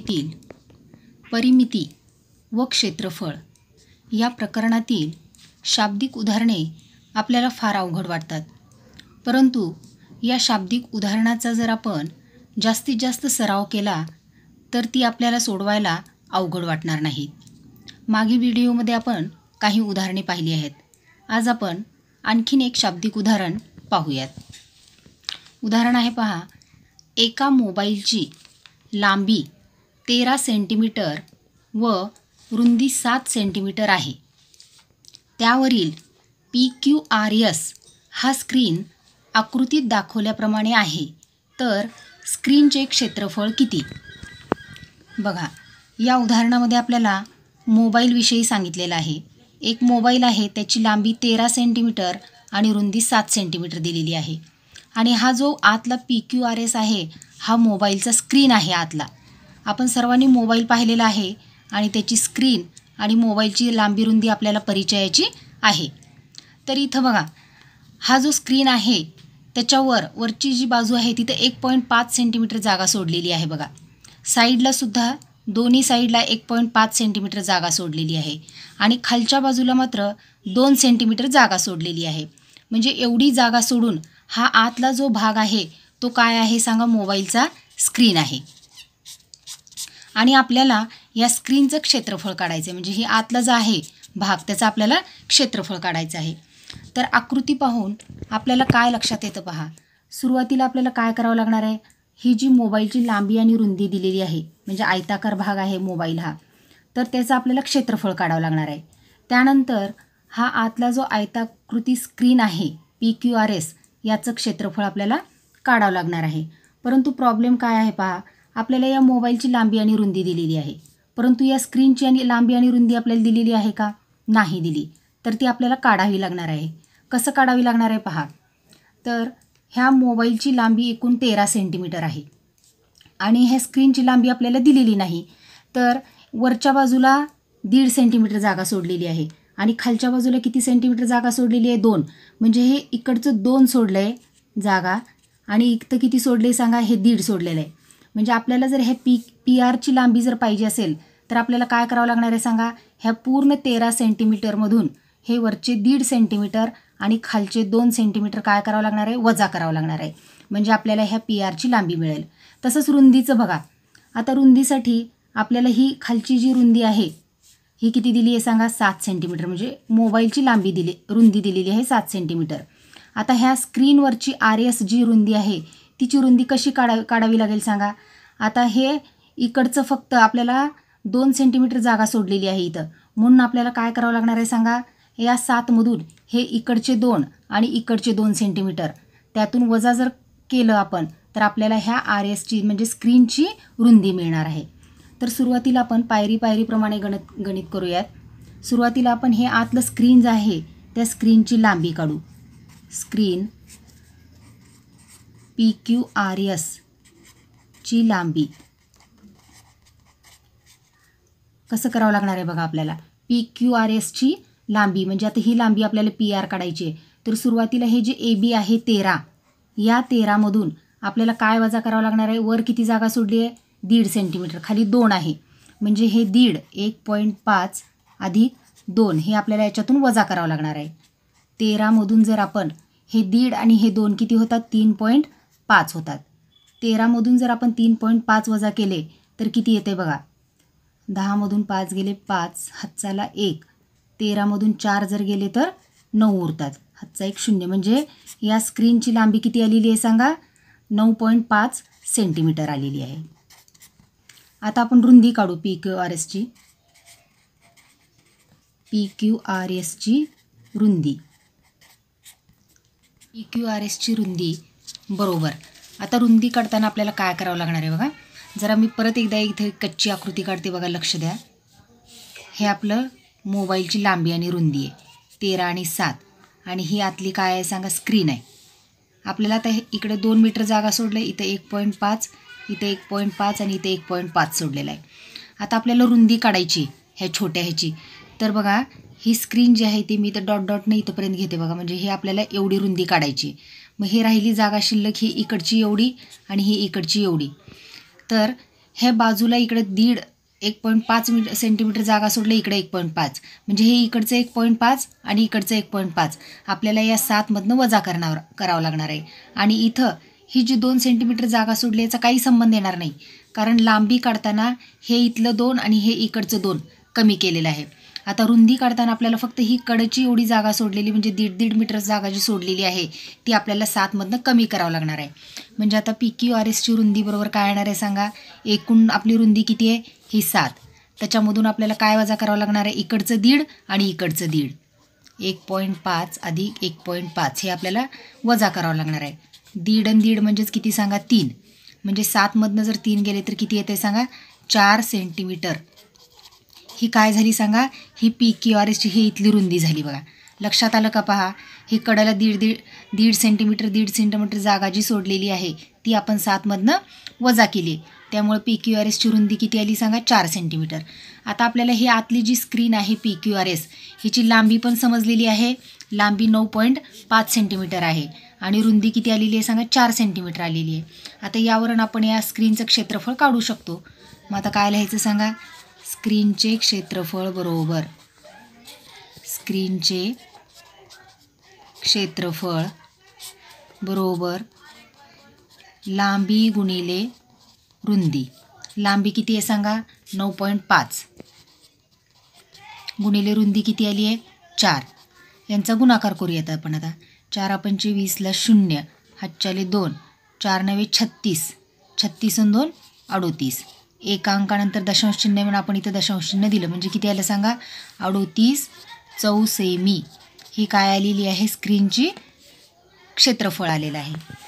पृथ्वीतील परिमिती व क्षेत्रफळ या प्रकरणातील शाब्दिक उदाहरणे आपल्याला फार अवघड वाटतात परंतु या शाब्दिक उदाहरणाचा जर आपण जास्तीत जास्त सराव केला तर ती आपल्याला सोडवायला अवघड वाटणार नाहीत मागील व्हिडिओमध्ये आपण काही उदाहरणे पाहिली आहेत आज आपण आणखीन एक शाब्दिक उदाहरण पाहूयात उदाहरण आहे पहा एका मोबाईलची लांबी तेरा सेंटीमीटर व रुंदी सात सेंटीमीटर आहे त्यावरील पी क्यू आर एस हा स्क्रीन आकृतीत दाखवल्याप्रमाणे आहे तर स्क्रीनचे क्षेत्रफळ किती बघा या उदाहरणामध्ये आपल्याला मोबाईलविषयी सांगितलेलं आहे एक मोबाईल आहे त्याची लांबी तेरा सेंटीमीटर आणि रुंदी सात सेंटीमीटर दिलेली आहे आणि हा जो आतला पी क्यू आर एस आहे हा मोबाईलचा स्क्रीन आहे आतला आपण सर्वांनी मोबाईल पाहिलेला आहे आणि त्याची स्क्रीन आणि मोबाईलची लांबी रुंदी आपल्याला परिचयाची आहे तर इथं बघा हा जो स्क्रीन आहे त्याच्यावर वरची जी बाजू आहे तिथं एक पॉईंट पाच सेंटीमीटर जागा सोडलेली आहे बघा साईडलासुद्धा दोन्ही साईडला एक पॉईंट पाच सेंटीमीटर जागा सोडलेली आहे आणि खालच्या बाजूला मात्र दोन सेंटीमीटर जागा सोडलेली आहे म्हणजे एवढी जागा सोडून हा आतला जो भाग आहे तो काय आहे सांगा मोबाईलचा स्क्रीन आहे आणि आपल्याला या स्क्रीनचं क्षेत्रफळ काढायचं आहे म्हणजे हे आतला जो आहे भाग त्याचं आपल्याला क्षेत्रफळ काढायचं आहे तर आकृती पाहून आपल्याला काय लक्षात येतं पहा सुरुवातीला आपल्याला काय करावं लागणार आहे ही जी मोबाईलची लांबी आणि रुंदी दिलेली आहे म्हणजे आयताकार भाग आहे मोबाईल हा तर त्याचं आपल्याला क्षेत्रफळ काढावं लागणार आहे त्यानंतर हा आतला जो आयताकृती स्क्रीन आहे पी क्यू आर एस याचं क्षेत्रफळ आपल्याला काढावं लागणार आहे परंतु प्रॉब्लेम काय आहे पहा आपल्याला या मोबाईलची लांबी आणि रुंदी दिलेली आहे परंतु या स्क्रीनची आणि लांबी आणि रुंदी आपल्याला दिलेली आहे का नाही दिली तर ती आपल्याला काढावी लागणार आहे कसं काढावी लागणार आहे पहा तर ह्या मोबाईलची लांबी एकूण तेरा सेंटीमीटर आहे आणि ह्या स्क्रीनची लांबी आपल्याला दिलेली नाही तर वरच्या बाजूला दीड सेंटीमीटर जागा सोडलेली आहे आणि खालच्या बाजूला किती सेंटीमीटर जागा सोडलेली आहे दोन म्हणजे हे इकडचं दोन सोडलं आहे जागा आणि इथं किती सोडले सांगा हे दीड सोडलेलं आहे म्हणजे आपल्याला जर हे पी पी आरची लांबी जर पाहिजे असेल तर आपल्याला काय करावं लागणार आहे सांगा ह्या पूर्ण तेरा सेंटीमीटरमधून हे वरचे दीड सेंटीमीटर आणि खालचे दोन सेंटीमीटर काय करावं लागणार आहे वजा करावं लागणार आहे म्हणजे आपल्याला ह्या पी आरची लांबी मिळेल तसंच रुंदीचं बघा आता रुंदीसाठी आपल्याला ही खालची जी रुंदी आहे ही किती दिली आहे सांगा सात सेंटीमीटर म्हणजे मोबाईलची लांबी दिली रुंदी दिलेली आहे सात सेंटीमीटर आता ह्या स्क्रीनवरची आर एस जी रुंदी आहे तिची रुंदी कशी काढा काढावी लागेल सांगा आता हे इकडचं फक्त आपल्याला दोन सेंटीमीटर जागा सोडलेली आहे इथं म्हणून आपल्याला काय करावं लागणार आहे सांगा या सातमधून हे इकडचे दोन आणि इकडचे दोन सेंटीमीटर त्यातून वजा जर केलं आपण तर आपल्याला ह्या आर एसची म्हणजे स्क्रीनची रुंदी मिळणार आहे तर सुरुवातीला आपण पायरी पायरीप्रमाणे गणित गणित करूयात सुरुवातीला आपण हे आतलं स्क्रीन जे आहे त्या स्क्रीनची लांबी काढू screen P Q R e ची लांबी कसं करावं लागणार आहे बघा आपल्याला पी क्यू आर एसची लांबी म्हणजे आता ही लांबी आपल्याला पी आर काढायची आहे तर सुरुवातीला हे जे ए बी आहे तेरा या तेरामधून आपल्याला काय वजा करावा लागणार आहे वर किती जागा सोडली आहे दीड सेंटीमीटर खाली दोन आहे म्हणजे हे दीड एक पॉईंट पाच अधिक दोन हे आपल्याला याच्यातून वजा करावं लागणार आहे तेरामधून जर आपण हे दीड आणि हे दोन किती होतात तीन पॉईंट पाच होतात तेरामधून जर आपण तीन पॉईंट पाच वजा केले तर किती येते बघा दहामधून पाच गेले पाच हातचाला एक तेरामधून चार जर गेले तर नऊ उरतात हातचा एक शून्य म्हणजे या स्क्रीनची लांबी किती आलेली आहे सांगा नऊ पॉईंट पाच सेंटीमीटर आलेली आहे आता आपण रुंदी काढू पी क्यू आर एसची पी क्यू आर एसची रुंदी पी क्यू आर एसची रुंदी बरोबर आता रुंदी काढताना आपल्याला काय करावं लागणार आहे बघा जरा मी परत एकदा इथे कच्ची आकृती काढते बघा लक्ष द्या हे आपलं मोबाईलची लांबी आणि रुंदी आहे तेरा आणि सात आणि ही आतली काय आहे सांगा स्क्रीन आहे आपल्याला आता हे इकडे दोन मीटर जागा सोडलं इथं एक पॉईंट पाच इथे एक पॉईंट पाच आणि इथे एक पॉईंट पाच सोडलेला आहे आता आपल्याला रुंदी काढायची ह्या छोट्या ह्याची तर बघा ही स्क्रीन जी आहे ती मी तर डॉट डॉटने इथंपर्यंत घेते बघा म्हणजे हे आपल्याला एवढी रुंदी काढायची मग हे राहिली जागा शिल्लक ही इकडची एवढी आणि ही इकडची एवढी तर हे बाजूला इकडे दीड एक पॉईंट पाच मी सेंटीमीटर जागा सोडली इकडे एक पॉईंट पाच म्हणजे हे इकडचं एक पॉईंट पाच आणि इकडचं एक पॉईंट पाच आपल्याला या सातमधनं वजा करणार करावं लागणार आहे आणि इथं ही जी दोन सेंटीमीटर जागा सोडली याचा काही संबंध येणार नाही कारण लांबी काढताना हे इथलं दोन आणि हे इकडचं दोन कमी केलेलं आहे आता रुंदी काढताना आपल्याला फक्त ही कडची एवढी जागा सोडलेली म्हणजे दीड दीड मीटर जागा जी सोडलेली आहे ती आपल्याला सातमधनं कमी करावं लागणार आहे म्हणजे आता पी क्यू आर एसची रुंदी बरोबर काय येणार आहे सांगा एकूण आपली रुंदी किती आहे ही सात त्याच्यामधून आपल्याला काय वजा करावं लागणार आहे इकडचं दीड आणि इकडचं दीड एक पॉईंट पाच अधिक एक पॉईंट पाच हे आपल्याला वजा करावं लागणार आहे दीड आणि दीड म्हणजेच किती सांगा तीन म्हणजे सातमधनं जर तीन गेले तर किती येते सांगा चार सेंटीमीटर ही काय झाली सांगा ही पी क्यू आर एसची ही इथली रुंदी झाली बघा लक्षात आलं का पहा हे कडाला दीड दीड दीड सेंटीमीटर दीड सेंटीमीटर जागा जी सोडलेली आहे ती आपण सातमधनं वजा केली त्यामुळे पी क्यू आर एसची रुंदी किती आली सांगा चार सेंटीमीटर आता आपल्याला ही आतली जी स्क्रीन आहे पी क्यू आर एस हिची लांबी पण समजलेली आहे लांबी नऊ पॉईंट पाच सेंटीमीटर आहे आणि रुंदी किती आलेली आहे सांगा चार सेंटीमीटर आलेली आहे आता यावरून आपण या स्क्रीनचं क्षेत्रफळ काढू शकतो मग आता काय लिहायचं सांगा स्क्रीनचे क्षेत्रफळ बरोबर स्क्रीनचे क्षेत्रफळ बरोबर लांबी गुणिले रुंदी लांबी किती आहे सांगा नऊ पॉईंट पाच गुणिले रुंदी किती आली आहे चार यांचा गुणाकार करूयात आपण आता चार आपणचे वीसला शून्य हातच्याले दोन चार नवे छत्तीस छत्तीस दोन अडोतीस एका अंकानंतर दशांश चिन्ह म्हणून आपण इथं दशांश चिन्ह दिलं म्हणजे किती आलं सांगा अडोतीस चौसेमी ही काय आलेली आहे स्क्रीनची क्षेत्रफळ आलेलं आहे